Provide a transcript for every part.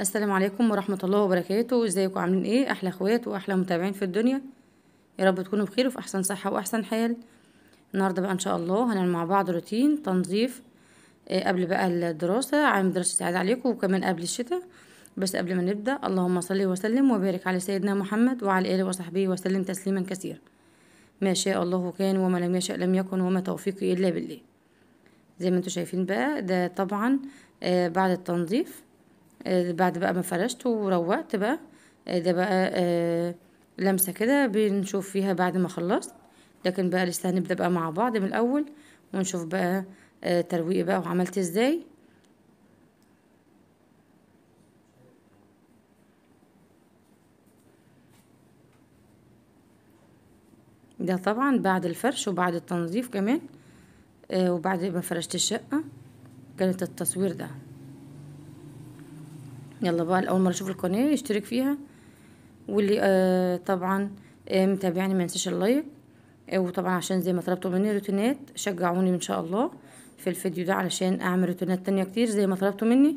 السلام عليكم ورحمة الله وبركاته ازيكم عاملين ايه احلى اخوات واحلى متابعين في الدنيا يا رب تكونوا بخير وفي احسن صحة واحسن حال النهاردة بقى ان شاء الله هنعمل مع بعض روتين تنظيف آه قبل بقى الدراسة عامل دراسة سعادة عليكم وكمان قبل الشتاء بس قبل ما نبدأ اللهم صل وسلم وبارك على سيدنا محمد وعلى آله وصحبه وسلم تسليما كثيرا ما شاء الله كان وما لم يشاء لم يكن وما توفيقي إلا بالله زي ما انتوا شايفين بقى ده طبعا آه بعد التنظيف آه، بعد بقى ما فرشت وروقت بقى آه، ده بقى آه، لمسة كده بنشوف فيها بعد ما خلصت لكن بقى لسه هنبدأ بقى مع بعض من الأول ونشوف بقى ترويق بقى وعملت ازاي ده طبعا بعد الفرش وبعد التنظيف كمان وبعد ما فرشت الشقة كانت التصوير ده يلا بقى اول مره اشوف القناه يشترك فيها واللي آه طبعا آه متابعني ما ينساش اللايك آه وطبعا عشان زي ما طلبتوا مني روتينات شجعوني ان شاء الله في الفيديو ده علشان اعمل روتينات تانية كتير زي ما طلبتوا مني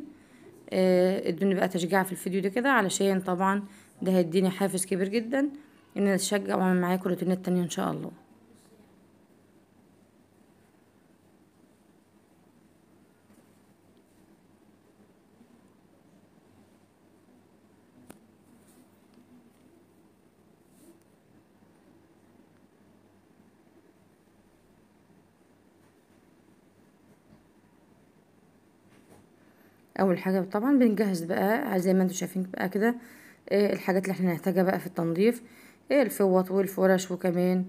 آه ادوني بقى تشجيع في الفيديو ده كده علشان طبعا ده هيديني حافز كبير جدا ان انا اتشجع واعمل معاكم روتينات تانية ان شاء الله اول حاجه طبعا بنجهز بقى زي ما انتم شايفين بقى كده آه، الحاجات اللي احنا هنحتاجها بقى في التنظيف آه، الفوط والفرش وكمان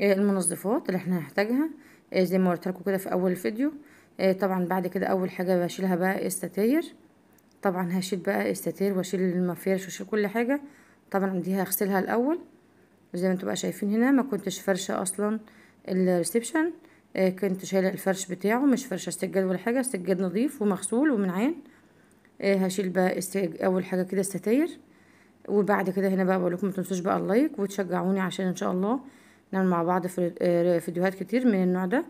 آه، المنظفات اللي احنا هنحتاجها زي ما قلت لكم كده في اول الفيديو طبعا بعد كده اول حاجه بشيلها بقى الستاير طبعا هشيل بقى الستاير واشيل المفارش واشيل كل حاجه طبعا دي هغسلها الاول زي ما انتم بقى شايفين هنا ما كنتش فرشه اصلا الريسبشن كنت شايله الفرش بتاعه مش فرشه سجاد ولا حاجه سجاد نظيف ومغسول عين إيه، هشيل بقى اول حاجه كده ستاير وبعد كده هنا بقى بقول لكم ما تنسوش بقى اللايك وتشجعوني عشان ان شاء الله نعمل مع بعض آه، فيديوهات كتير من النوع ده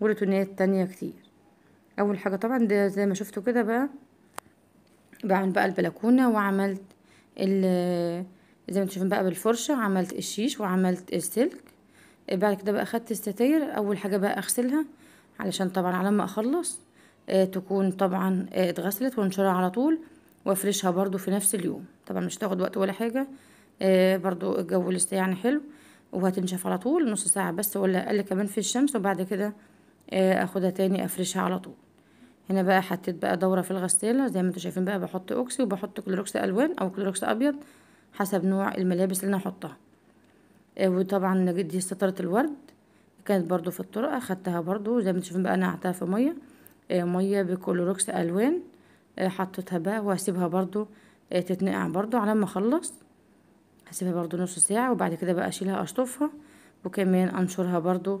ولتونيات تانية كتير اول حاجه طبعا ده زي ما شفتوا كده بقى بعمل بقى البلكونه وعملت زي ما انتم شايفين بقى بالفرشه عملت الشيش وعملت السلك بعد كده بقى اخدت الستاير اول حاجه بقى اغسلها علشان طبعا على ما اخلص آه، تكون طبعا آه، اتغسلت وانشرها على طول وافرشها برضو في نفس اليوم طبعا مش هتاخد وقت ولا حاجه آه، برضو الجو لسه يعني حلو وهتنشف على طول نص ساعه بس ولا اقل كمان في الشمس وبعد كده اخدها تاني افرشها على طول هنا بقى حطيت بقى دوره في الغساله زي ما انتوا شايفين بقى بحط اوكسي وبحط كلوروكس الوان او كلوروكس ابيض حسب نوع الملابس اللي انا هحطها وطبعا دي سطره الورد كانت برضو في الطرقه خدتها برضو زي ما انتوا شايفين بقى نقعتها في ميه آه، مية بكلوروكس الوان آه، حطيتها بقى وهسيبها برضو آه، تتنقع برضو على ما اخلص هسيبها برضو نص ساعة وبعد كده بقى اشيلها اشطفها وكمان انشرها برضو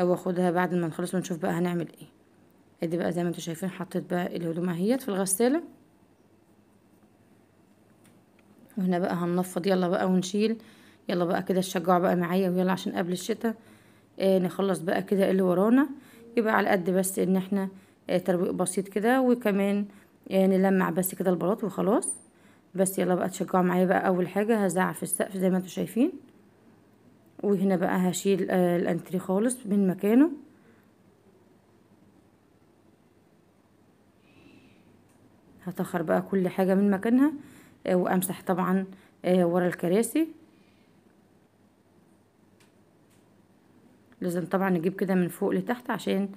واخدها بعد ما نخلص ونشوف بقى هنعمل ايه ادي بقى زي ما انتوا شايفين حطيت بقى الهدوم اهيت في الغسالة وهنا بقى هننفض يلا بقى ونشيل يلا بقى كده الشجع بقى معايا ويلا عشان قبل الشتاء آه نخلص بقى كده اللي ورانا يبقى على قد بس ان احنا آه، ترويق بسيط كده وكمان آه، نلمع بس كده البلاط وخلاص بس يلا بقى تشجعوا معايا بقى اول حاجه هزعق في السقف زي ما انتم شايفين وهنا بقى هشيل آه، الانتري خالص من مكانه هتاخر بقى كل حاجه من مكانها وامسح طبعا ورا الكراسي لازم طبعا نجيب كده من فوق لتحت عشان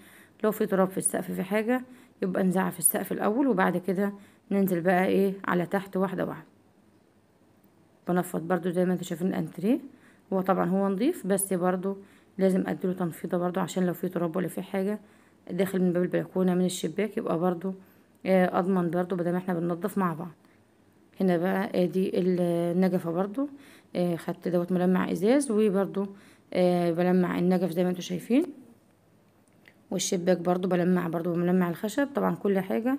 لو في تراب في السقف في حاجة يبقى نزع في السقف الأول وبعد كده ننزل بقى ايه على تحت واحدة واحدة بنفض برضو زي ما انتوا شايفين الانتريه هو طبعا هو نظيف بس برضو لازم اديله تنفيضة برضو عشان لو في تراب ولا في حاجة داخل من باب البلكونة من الشباك يبقى برضو آه اضمن برضو بدل ما احنا بننضف مع بعض هنا بقى ادي آه، النجفة برضو آه خدت دوت ملمع ازاز وبرضو آه بلمع النجف زي ما انتوا شايفين والشباك برضو بلمع برضو بملمع الخشب طبعا كل حاجة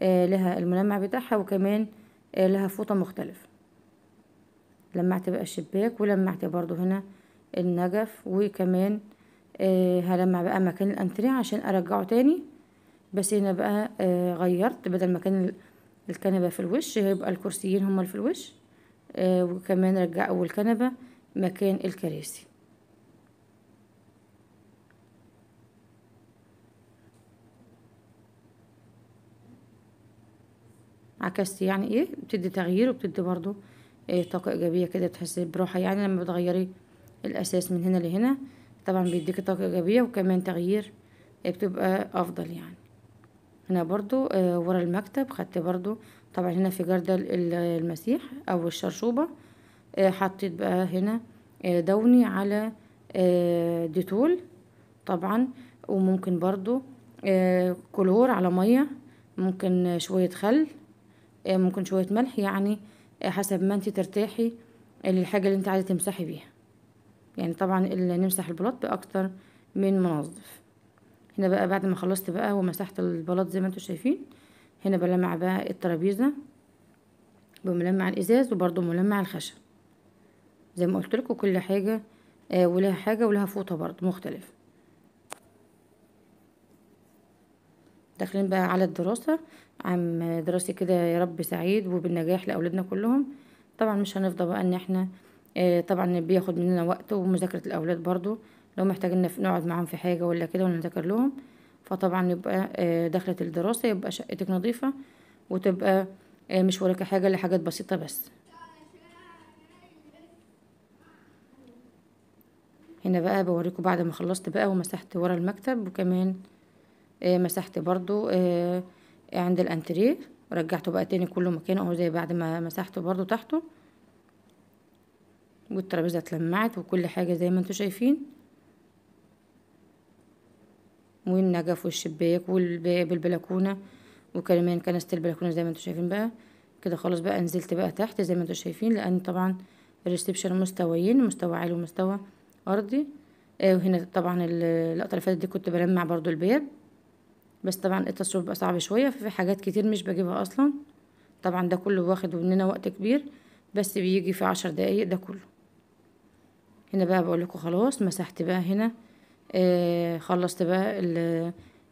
آه، لها الملمع بتاعها وكمان آه، لها فوطة مختلف لمعت بقى الشباك ولمعت برضو هنا النجف وكمان آه، هلمع بقى مكان الانتريه عشان ارجعه تاني بس هنا بقى غيرت بدل مكان الكنبة في الوش هيبقى الكرسيين هما اللي في الوش وكمان رجع اول كنبة مكان الكراسي عكست يعني ايه بتدي تغيير وبتدي برضو إيه طاقة ايجابية كده تحسي براحة يعني لما بتغيري الاساس من هنا لهنا طبعا بيديكي طاقة ايجابية وكمان تغيير إيه بتبقى افضل يعني هنا برضو آه ورا المكتب خدت برضو طبعا هنا في جردل المسيح او الشرشوبة آه حطيت بقى هنا آه دوني على آه ديتول طبعا وممكن برضو آه كلور على مية ممكن شوية خل آه، ممكن شوية ملح يعني آه، حسب ما انت ترتاحي للحاجة اللي انت عايزة تمسحي بيها يعني طبعا نمسح البلاط بأكتر من منظف هنا بقى بعد ما خلصت بقى ومسحت البلاط زي ما انتوا شايفين هنا بلمع بقى الترابيزة بملمع الإزاز وبرضو ملمع الخشب زي ما قلت لكم كل حاجة آه، ولها حاجة ولها فوطة برضو مختلفة داخلين بقى على الدراسة عام دراسي كده يا رب سعيد وبالنجاح لأولادنا كلهم طبعا مش هنفضل بقى ان احنا آه، طبعا بياخد مننا وقت ومذاكرة الأولاد برضو لو محتاجين نقعد معاهم في حاجة ولا كده ونذاكر لهم فطبعا يبقى آه، دخلة الدراسة يبقى شقتك نظيفة وتبقى آه، مش وراك حاجة إلا حاجات بسيطة بس هنا بقى بوريكم بعد ما خلصت بقى ومسحت ورا المكتب وكمان آه، مسحت برضو آه، عند الانتريه رجعته بقى تاني كله مكانه اهو زي بعد ما مسحته برضو تحته والترابيزه اتلمعت وكل حاجه زي ما انتم شايفين والنجف والشباك والبلكونه وكمان كنسه البلكونه زي ما انتم شايفين بقى كده خلاص بقى نزلت بقى تحت زي ما انتم شايفين لان طبعا الريسبشن مستويين مستوى عالي ومستوى ارضي آه وهنا طبعا اللقطه اللي فاتت دي كنت بلمع برضو الباب بس طبعا التصوير بقى صعب شوية ففي حاجات كتير مش بجيبها أصلا طبعا ده كله واخد مننا وقت كبير بس بيجي في عشر دقايق ده كله هنا بقى بقولكوا خلاص مسحت بقى هنا آه خلصت بقى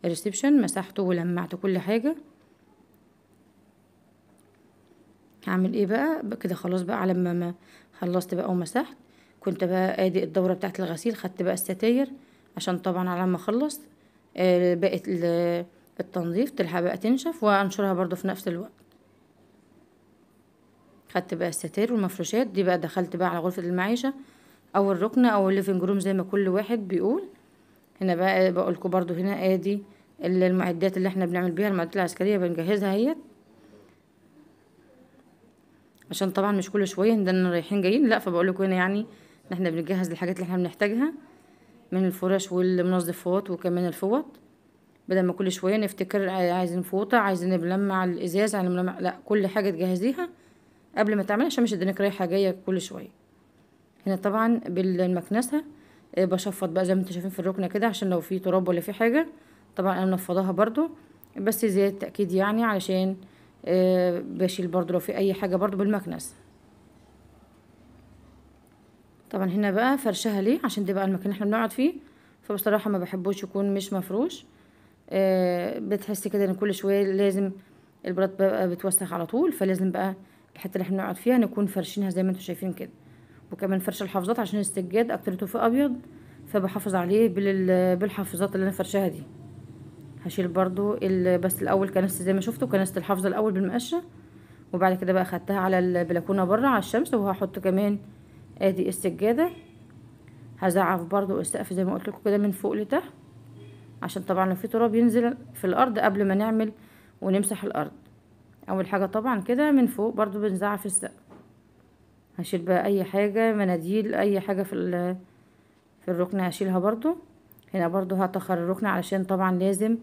الريسبشن مسحته ولمعت كل حاجة هعمل ايه بقى, بقى كده خلاص بقى على ما خلصت بقى ومسحت كنت بقى ادي الدورة بتاعت الغسيل خدت بقى الستاير عشان طبعا على ما اخلص آه، بقت التنظيف تلحق بقى تنشف وانشرها برضو في نفس الوقت خدت بقى الستاير والمفروشات دي بقى دخلت بقى على غرفة المعيشة او الركن او الليفنج روم زي ما كل واحد بيقول هنا بقى بقولكوا برضو هنا ادي المعدات اللي احنا بنعمل بيها المعدات العسكرية بنجهزها اهيت عشان طبعا مش كل شوية ده رايحين جايين لا لكم هنا يعني ان احنا بنجهز الحاجات اللي احنا بنحتاجها من الفرش والمنظفات وكمان الفوط بدل ما كل شويه نفتكر آه، عايزين فوطه عايزين نلمع الازاز عايزين نلمع لا كل حاجه تجهزيها قبل ما تعملي عشان مش الدنيا رايحه جايه كل شويه هنا طبعا بالمكنسه آه، بشفط بقى زي ما انتوا شايفين في الركنه كده عشان لو في تراب ولا في حاجه طبعا انا منفضاها برده بس زياده تاكيد يعني علشان آه، بشيل برده لو في اي حاجه برده بالمكنسه طبعا هنا بقى فرشها ليه عشان ده بقى المكان احنا بنقعد فيه فبصراحه ما بحبوش يكون مش مفروش آه بتحس كده ان كل شويه لازم البراد بقى بتوسخ على طول فلازم بقى الحته اللي احنا بنقعد فيها نكون فرشينها زي ما انتم شايفين كده وكمان فرش الحافظات عشان السجاد اكترته في ابيض فبحافظ عليه بالحافظات اللي انا فرشاها دي هشيل برضو بس الاول كنست زي ما شفتوا كنست الحافظه الاول بالمقشه وبعد كده بقى خدتها على البلكونه بره على الشمس وهحط كمان ادي السجادة هزعف برضو السقف زي ما قلت لكم كده من فوق لتحت عشان طبعا لو في تراب ينزل في الارض قبل ما نعمل ونمسح الارض اول حاجة طبعا كده من فوق برضو بنزعف السقف هشيل بقى اي حاجة مناديل اي حاجة في في الركن هشيلها برضو هنا برضو هتخر الركن علشان طبعا لازم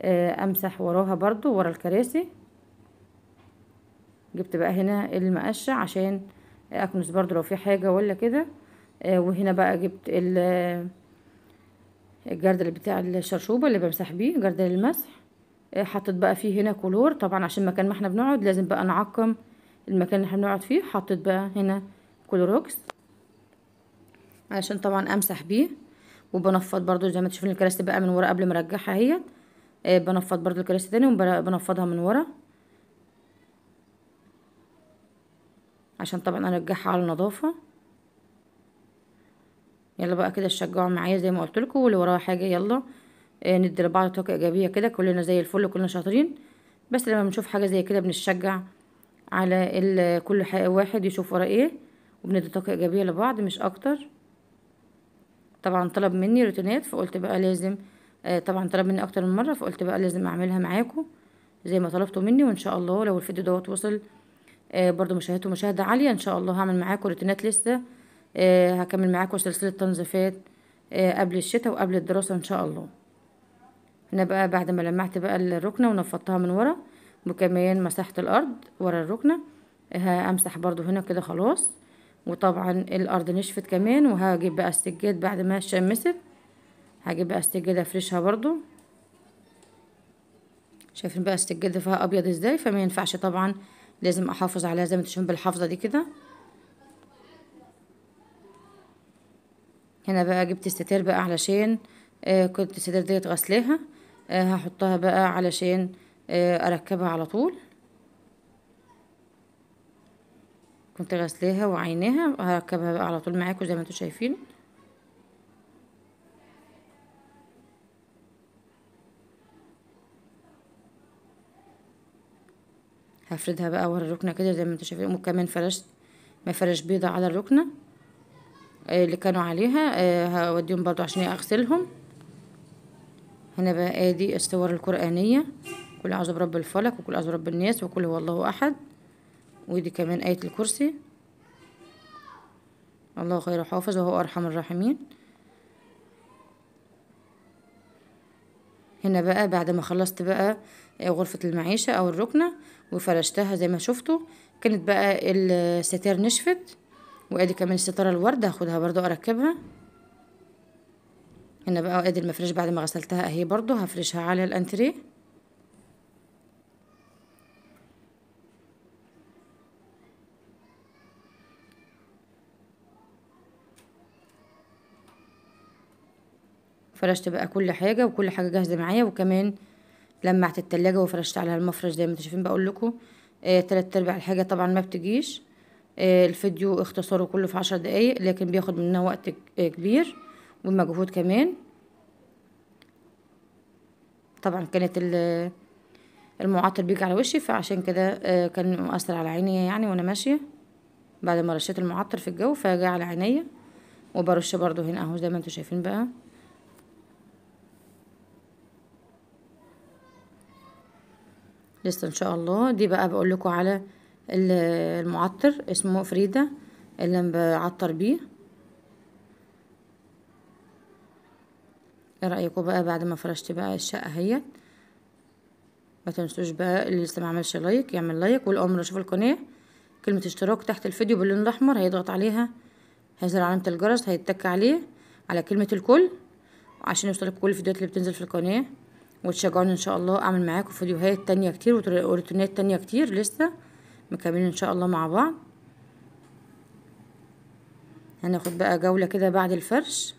آه، امسح وراها برضو ورا الكراسي جبت بقى هنا المقشة عشان اكنس برضو لو في حاجة ولا كده آه، وهنا بقى جبت الجردل بتاع الشرشوبة اللي بمسح بيه جردل المسح آه، حطيت بقى فيه هنا كلور طبعا عشان مكان ما احنا بنقعد لازم بقى نعقم المكان اللي احنا بنقعد فيه حطيت بقى هنا كلوروكس علشان طبعا امسح بيه وبنفض برضو زي ما تشوفين الكراسي بقى من ورا قبل ما ارجعها اهي آه، بنفض برضو الكراسي تاني وبنفضها من ورا عشان طبعا ارجعها على النظافة يلا بقى كده تشجعوا معايا زي ما قلت لكم واللي وراها حاجه يلا آه، ندي لبعض طاقه ايجابيه كده كلنا زي الفل كلنا شاطرين بس لما بنشوف حاجه زي كده بنشجع على كل واحد يشوف وراه ايه وبندي طاقه ايجابيه لبعض مش اكتر طبعا طلب مني روتينات فقلت بقى لازم آه، طبعا طلب مني اكتر من مره فقلت بقى لازم اعملها معاكم زي ما طلبتوا مني وان شاء الله لو الفيديو دوت وصل آه، برضو مشاهدته مشاهدة عالية ان شاء الله هعمل معاكم روتينات لسه آه، هكمل معاكم سلسلة تنظيفات آه، قبل الشتاء وقبل الدراسة ان شاء الله هنا بقى بعد ما لمعت بقى الركنة ونفضتها من ورا وكمان مسحت الارض ورا الركنة همسح برضو هنا كده خلاص وطبعا الارض نشفت كمان وهجيب بقى السجاد بعد ما شمست هجيب بقى السجاد افرشها برضو شايفين بقى السجاد فيها ابيض ازاي فما ينفعش طبعا لازم احافظ عليها زي ما تشوفون بالحافظه دي كده هنا بقى جبت الستار بقى علشان آه كنت الستار ديت غسلاها آه هحطها بقى علشان آه اركبها على طول كنت غسلاها وعيناها هركبها بقى على طول معاكم زي ما انتم شايفين هفردها بقى ورا الركنه كده زي ما انتوا شايفين وكمان فرشت مفرش بيضه على الركنه آه، اللي كانوا عليها آه، هوديهم برضو عشان اغسلهم هنا بقى ادي الصور القرانيه كل اعوذ برب الفلك وكل اعوذ برب الناس وكل هو الله احد ودي كمان ايه الكرسي الله خير حافظ وهو ارحم الراحمين هنا بقى بعد ما خلصت بقى آه، غرفة المعيشة أو الركنة وفرشتها زي ما شفتوا كانت بقى الستار نشفت وادي كمان الستاره الورده هاخدها برضو اركبها هنا بقى ادي المفرش بعد ما غسلتها اهي برضو هفرشها على الانتريه فرشت بقى كل حاجة وكل حاجة جاهزة معايا وكمان لمعت التلاجة وفرشت عليها المفرش زي ما انتوا شايفين بقول لكم آه تلات ارباع الحاجة طبعا ما بتجيش آه الفيديو اختصاره كله في عشر دقايق لكن بياخد منها وقت آه، كبير ومجهود كمان طبعا كانت المعطر بيجي على وشي فعشان كده آه، كان مؤثر على عيني يعني وانا ماشيه بعد ما رشيت المعطر في الجو فجاء على عينيا وبرش برضو هنا اهو زي ما انتوا شايفين بقى لسه ان شاء الله دي بقى بقول لكم على المعطر اسمه فريده اللي بعطر بيه ايه رايكم بقى بعد ما فرشت بقى الشقه اهي ما تنسوش بقى اللي لسه ما عملش لايك يعمل لايك والامر يشوف القناه كلمه اشتراك تحت الفيديو باللون الاحمر هيضغط عليها هيظهر علامه الجرس هيتك عليه على كلمه الكل عشان يوصلك كل الفيديوهات اللي بتنزل في القناه وتشجعوني ان شاء الله اعمل معاكم فيديوهات تانية كتير وروتينات تانية كتير لسه مكملين ان شاء الله مع بعض هناخد بقى جولة كده بعد الفرش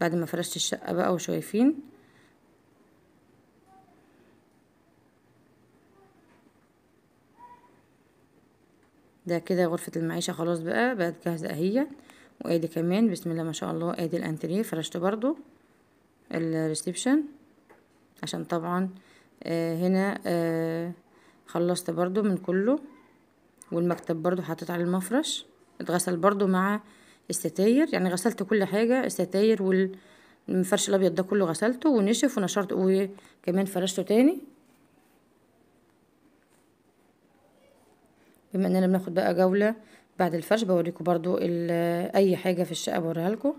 بعد ما فرشت الشقة بقى وشايفين ده كده غرفة المعيشة خلاص بقى بقت جاهزة اهي وادي كمان بسم الله ما شاء الله ادي الانتريه فرشت برضو الريسبشن عشان طبعا آه، هنا آه، خلصت برضو من كله والمكتب برضو حطيت على المفرش اتغسل برضو مع الستاير يعني غسلت كل حاجة الستاير والفرش الابيض ده كله غسلته ونشف ونشرت وكمان فرشته تاني بما اننا بناخد بقى جولة بعد الفرش بوريكم برضو اي حاجة في الشقة بوريها لكم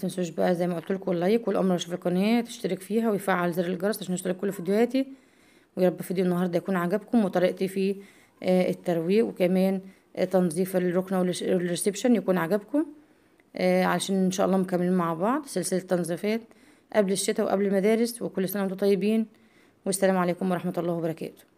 تنسوش بقى زي ما قلت لكم اللايك والامر في القناه تشترك فيها ويفعل زر الجرس عشان يشترك كل فيديوهاتي ويارب فيديو النهارده يكون عجبكم وطريقتي في آه، الترويق وكمان آه، تنظيف الركنه والريسبشن يكون عجبكم آه، علشان ان شاء الله مكملين مع بعض سلسله تنظيفات قبل الشتاء وقبل المدارس وكل سنه وانتم طيبين والسلام عليكم ورحمه الله وبركاته